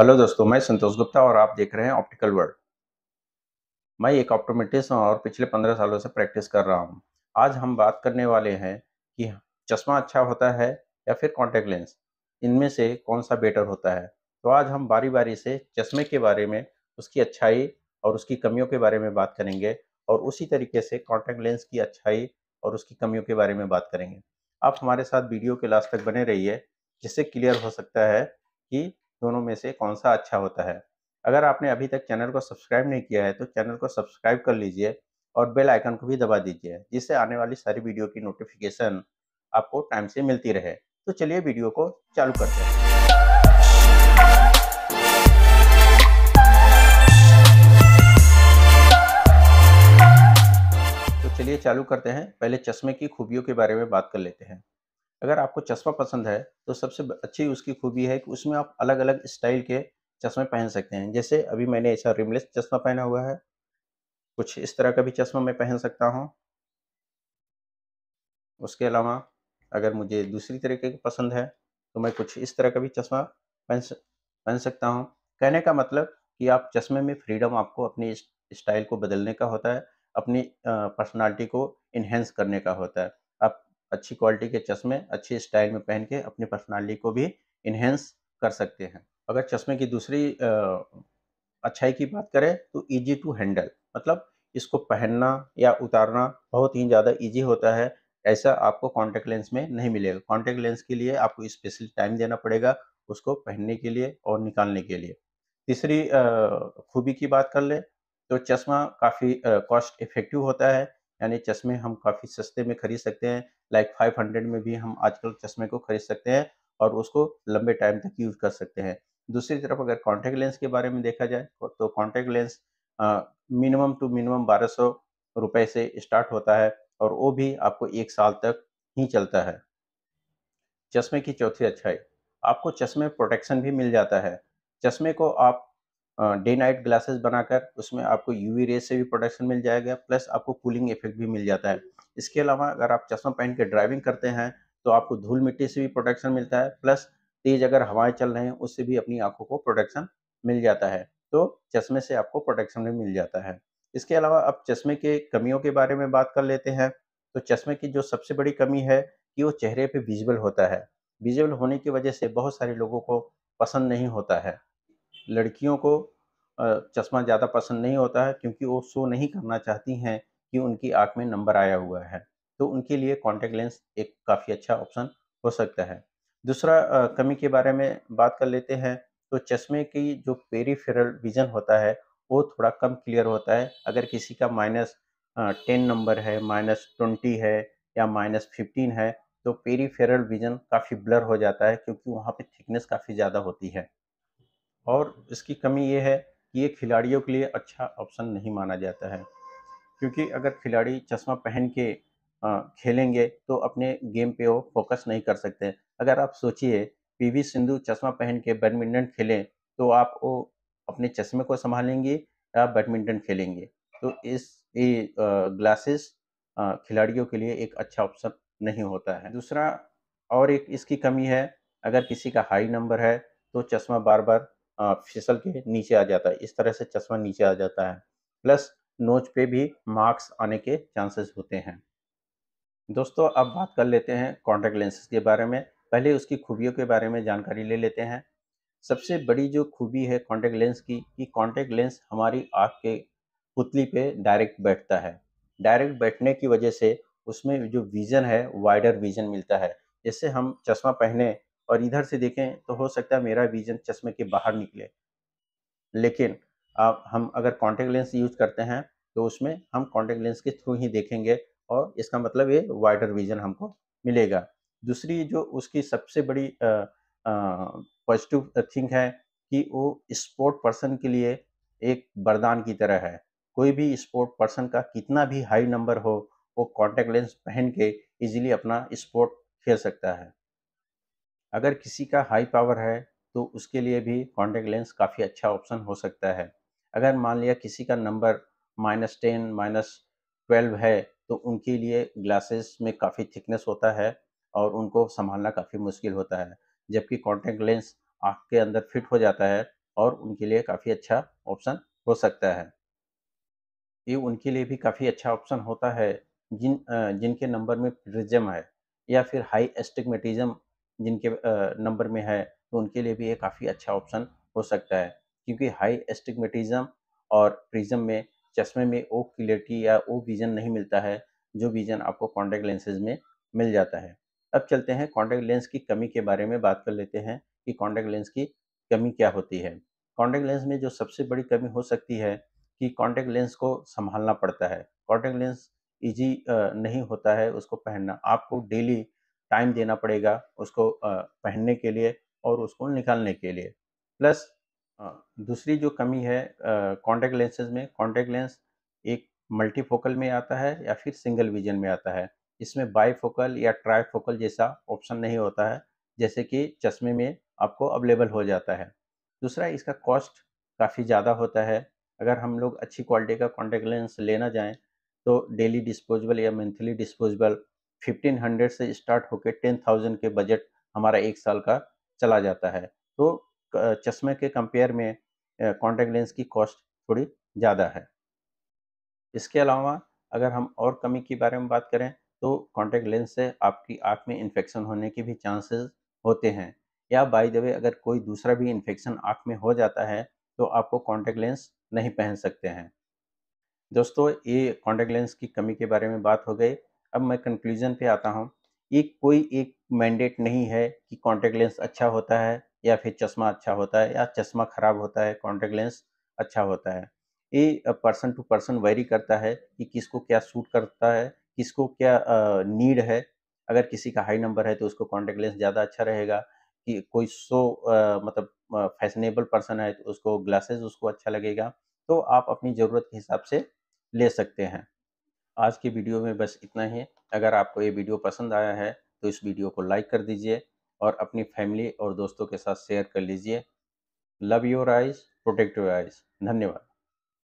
hello दोस्तों मैं संतोष गुप्ता और आप देख रहे हैं ऑप्टिकल वर्ल्ड मैं एक ऑप्टोमेट्रिस्ट हूँ और पिछले पंद्रह सालों से प्रैक्टिस कर रहा हूँ आज हम बात करने वाले हैं कि चश्मा अच्छा होता है या फिर कॉन्टेक्ट लेंस इनमें से कौन सा बेटर होता है तो आज हम बारी बारी से चश्मे के बारे में उसकी अच्छाई और उसकी कमियों के बारे में बात करेंगे और उसी तरीके से कॉन्टेक्ट लेंस की अच्छाई और उसकी कमियों के बारे में बात करेंगे आप हमारे साथ वीडियो के लास्ट तक बने रहिए जिससे क्लियर हो सकता है कि दोनों में से कौन सा अच्छा होता है अगर आपने अभी तक चैनल को सब्सक्राइब नहीं किया है तो चैनल को सब्सक्राइब कर लीजिए और बेल आइकन को भी दबा दीजिए जिससे आने वाली सारी वीडियो की नोटिफिकेशन आपको टाइम से मिलती रहे तो चलिए वीडियो को चालू करते हैं तो चलिए चालू करते हैं पहले चश्मे की खूबियों के बारे में बात कर लेते हैं अगर आपको चश्मा पसंद है तो सबसे अच्छी उसकी खूबी है कि उसमें आप अलग अलग स्टाइल के चश्मे पहन सकते हैं जैसे अभी मैंने ऐसा रिमलेस चश्मा पहना हुआ है कुछ इस तरह का भी चश्मा मैं पहन सकता हूँ उसके अलावा अगर मुझे दूसरी तरीके की पसंद है तो मैं कुछ इस तरह का भी चश्मा पहन पहन सकता हूँ कहने का मतलब कि आप चश्मे में फ्रीडम आपको अपनी स्टाइल को बदलने का होता है अपनी पर्सनालिटी को इन्हेंस करने का होता है अच्छी क्वालिटी के चश्मे अच्छे स्टाइल में पहन के अपनी पर्सनालिटी को भी इन्हेंस कर सकते हैं अगर चश्मे की दूसरी अच्छाई की बात करें तो ईजी टू हैंडल मतलब इसको पहनना या उतारना बहुत ही ज़्यादा ईजी होता है ऐसा आपको कॉन्टेक्ट लेंस में नहीं मिलेगा कॉन्टेक्ट लेंस के लिए आपको स्पेशल टाइम देना पड़ेगा उसको पहनने के लिए और निकालने के लिए तीसरी खूबी की बात कर ले तो चश्मा काफ़ी कॉस्ट इफ़ेक्टिव होता है यानी चश्मे हम काफ़ी सस्ते में खरीद सकते हैं लाइक फाइव हंड्रेड में भी हम आजकल चश्मे को खरीद सकते हैं और उसको लंबे टाइम तक यूज कर सकते हैं दूसरी तरफ अगर कॉन्टेक्ट लेंस के बारे में देखा जाए तो contact lens minimum to minimum बारह सौ रुपये से स्टार्ट होता है और वो भी आपको एक साल तक ही चलता है चश्मे की चौथी अच्छाई आपको चश्मे प्रोटेक्शन भी मिल जाता है चश्मे को आप डे नाइट ग्लासेस बनाकर उसमें आपको यूवी रेस से भी प्रोटेक्शन मिल जाएगा प्लस आपको कूलिंग इफेक्ट भी मिल जाता है इसके अलावा अगर आप चश्मा पहन के ड्राइविंग करते हैं तो आपको धूल मिट्टी से भी प्रोटेक्शन मिलता है प्लस तेज अगर हवाएं चल रहे हैं उससे भी अपनी आंखों को प्रोटेक्शन मिल जाता है तो चश्मे से आपको प्रोटेक्शन भी मिल जाता है इसके अलावा अब चश्मे के कमियों के बारे में बात कर लेते हैं तो चश्मे की जो सबसे बड़ी कमी है कि वो चेहरे पे विजिबल होता है विजिबल होने की वजह से बहुत सारे लोगों को पसंद नहीं होता है लड़कियों को चश्मा ज़्यादा पसंद नहीं होता है क्योंकि वो शो नहीं करना चाहती हैं कि उनकी आँख में नंबर आया हुआ है तो उनके लिए कॉन्टेक्ट लेंस एक काफ़ी अच्छा ऑप्शन हो सकता है दूसरा कमी के बारे में बात कर लेते हैं तो चश्मे की जो पेरीफेरल विज़न होता है वो थोड़ा कम क्लियर होता है अगर किसी का माइनस टेन नंबर है माइनस ट्वेंटी है या माइनस फिफ्टीन है तो पेरीफेरल विज़न काफ़ी ब्लर हो जाता है क्योंकि वहाँ पे थिकनेस काफ़ी ज़्यादा होती है और इसकी कमी ये है कि ये खिलाड़ियों के लिए अच्छा ऑप्शन नहीं माना जाता है क्योंकि अगर खिलाड़ी चश्मा पहन के खेलेंगे तो अपने गेम पे वो फोकस नहीं कर सकते अगर आप सोचिए पीवी सिंधु चश्मा पहन के बैडमिंटन खेलें तो आप वो अपने चश्मे को संभालेंगे या बैडमिंटन खेलेंगे तो इस ये ग्लासेस खिलाड़ियों के लिए एक अच्छा ऑप्शन नहीं होता है दूसरा और एक इसकी कमी है अगर किसी का हाई नंबर है तो चश्मा बार बार फिसल के नीचे आ जाता है इस तरह से चश्मा नीचे आ जाता है प्लस नोच पे भी मार्क्स आने के चांसेस होते हैं दोस्तों अब बात कर लेते हैं कॉन्टैक्ट लेंसेज के बारे में पहले उसकी खूबियों के बारे में जानकारी ले लेते हैं सबसे बड़ी जो खूबी है कॉन्टैक्ट लेंस की कि कॉन्टैक्ट लेंस हमारी आँख के पुतली पे डायरेक्ट बैठता है डायरेक्ट बैठने की वजह से उसमें जो विज़न है वाइडर विज़न मिलता है जैसे हम चश्मा पहने और इधर से देखें तो हो सकता है मेरा विज़न चश्मे के बाहर निकले लेकिन आप हम अगर कॉन्टेक्ट लेंस यूज करते हैं तो उसमें हम कॉन्टेक्ट लेंस के थ्रू ही देखेंगे और इसका मतलब ये वाइडर विजन हमको मिलेगा दूसरी जो उसकी सबसे बड़ी पॉजिटिव थिंग है कि वो स्पोर्ट पर्सन के लिए एक वरदान की तरह है कोई भी स्पोर्ट पर्सन का कितना भी हाई नंबर हो वो कॉन्टेक्ट लेंस पहन के इजीली अपना स्पोर्ट खेल सकता है अगर किसी का हाई पावर है तो उसके लिए भी कॉन्टेक्ट लेंस काफ़ी अच्छा ऑप्शन हो सकता है अगर मान लिया किसी का number minus ten minus twelve है तो उनके लिए ग्लासेस में काफ़ी थिकनेस होता है और उनको संभालना काफ़ी मुश्किल होता है जबकि कॉन्टैक्ट लेंस आँख के अंदर फिट हो जाता है और उनके लिए काफ़ी अच्छा ऑप्शन हो सकता है ये उनके लिए भी काफ़ी अच्छा ऑप्शन होता है जिन जिनके नंबर में प्रिज्म है या फिर हाई एस्टिगमेटिज्म जिनके नंबर में है तो उनके लिए भी ये काफ़ी अच्छा ऑप्शन हो सकता है क्योंकि हाई एस्टिगमेटिज्म और प्रिज्म में चश्मे में ओ क्लियरिटी या ओ विज़न नहीं मिलता है जो विज़न आपको कॉन्टैक्ट लेंसेज में मिल जाता है अब चलते हैं कॉन्टैक्ट लेंस की कमी के बारे में बात कर लेते हैं कि कॉन्टैक्ट लेंस की कमी क्या होती है कॉन्टैक्ट लेंस में जो सबसे बड़ी कमी हो सकती है कि कॉन्टैक्ट लेंस को संभालना पड़ता है कॉन्टैक्ट लेंस इजी नहीं होता है उसको पहनना आपको डेली टाइम देना पड़ेगा उसको पहनने के लिए और उसको निकालने के लिए प्लस हाँ, दूसरी जो कमी है कॉन्टैक्ट लेंसेज में कॉन्टैक्ट लेंस एक मल्टीफोकल में आता है या फिर सिंगल विजन में आता है इसमें बाईफोकल या ट्राईफोकल जैसा ऑप्शन नहीं होता है जैसे कि चश्मे में आपको अवेलेबल हो जाता है दूसरा इसका कॉस्ट काफ़ी ज़्यादा होता है अगर हम लोग अच्छी क्वालिटी का कॉन्टैक्ट लेंस लेना जाएँ तो डेली डिस्पोजेबल या मंथली डिस्पोजेबल 1500 से स्टार्ट होकर 10000 के बजट हमारा एक साल का चला जाता है तो चश्मे के कंपेयर में कॉन्टेक्ट लेंस की कॉस्ट थोड़ी ज़्यादा है इसके अलावा अगर हम और कमी के बारे में बात करें तो कॉन्टेक्ट लेंस से आपकी आँख में इन्फेक्शन होने के भी चांसेस होते हैं या बाय द वे अगर कोई दूसरा भी इन्फेक्शन आँख में हो जाता है तो आपको कॉन्टेक्ट लेंस नहीं पहन सकते हैं दोस्तों ये कॉन्टेक्ट लेंस की कमी के बारे में बात हो गई अब मैं कंक्लूजन पे आता हूँ ये कोई एक मैंडेट नहीं है कि कॉन्टेक्ट लेंस अच्छा होता है या फिर चश्मा अच्छा होता है या चश्मा खराब होता है कॉन्टेक्ट लेंस अच्छा होता है ये पर्सन टू पर्सन वेरी करता है कि किसको क्या सूट करता है किसको क्या नीड है अगर किसी का हाई नंबर है तो उसको कॉन्टेक्ट लेंस ज़्यादा अच्छा रहेगा कि कोई सो आ, मतलब फैशनेबल पर्सन है तो उसको ग्लासेस उसको अच्छा लगेगा तो आप अपनी ज़रूरत के हिसाब से ले सकते हैं आज की वीडियो में बस इतना ही अगर आपको ये वीडियो पसंद आया है तो इस वीडियो को लाइक कर दीजिए और अपनी फैमिली और दोस्तों के साथ शेयर कर लीजिए love your eyes protect your eyes धन्यवाद